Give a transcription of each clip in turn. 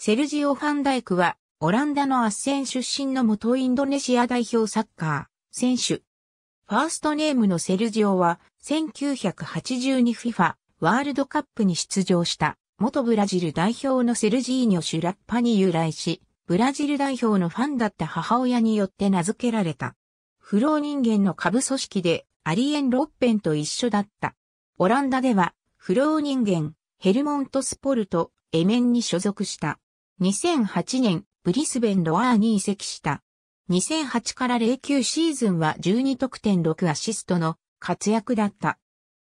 セルジオ・ファンダイクは、オランダのアッセン出身の元インドネシア代表サッカー選手。ファーストネームのセルジオは、1982 FIFA ワールドカップに出場した、元ブラジル代表のセルジーニョ・シュラッパに由来し、ブラジル代表のファンだった母親によって名付けられた。不老人間の下部組織で、アリエン・ロッペンと一緒だった。オランダでは、不老人間、ヘルモント・スポルト、エメンに所属した。2008年、ブリスベンロアーに移籍した。2008から09シーズンは12得点6アシストの活躍だった。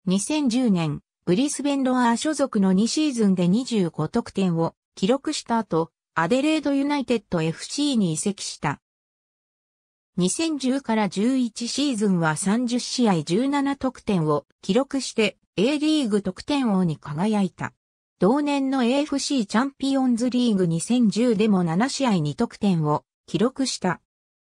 2010年、ブリスベンロアー所属の2シーズンで25得点を記録した後、アデレードユナイテッド FC に移籍した。2010から11シーズンは30試合17得点を記録して A リーグ得点王に輝いた。同年の AFC チャンピオンズリーグ2010でも7試合2得点を記録した。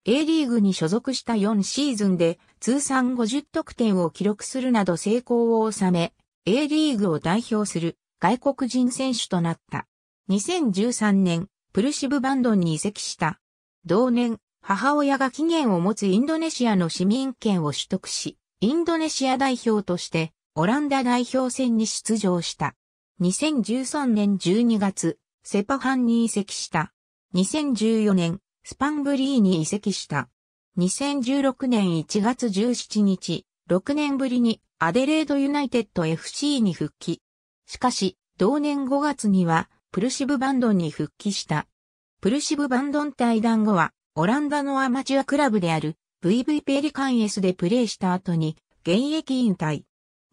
A リーグに所属した4シーズンで通算50得点を記録するなど成功を収め、A リーグを代表する外国人選手となった。2013年、プルシブバンドンに移籍した。同年、母親が期限を持つインドネシアの市民権を取得し、インドネシア代表としてオランダ代表戦に出場した。2013年12月、セパハンに移籍した。2014年、スパンブリーに移籍した。2016年1月17日、6年ぶりにアデレードユナイテッド FC に復帰。しかし、同年5月には、プルシブバンドンに復帰した。プルシブバンドン対談後は、オランダのアマチュアクラブである VV ペリカン S でプレーした後に、現役引退。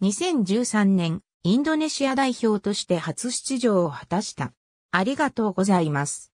2013年、インドネシア代表として初出場を果たした。ありがとうございます。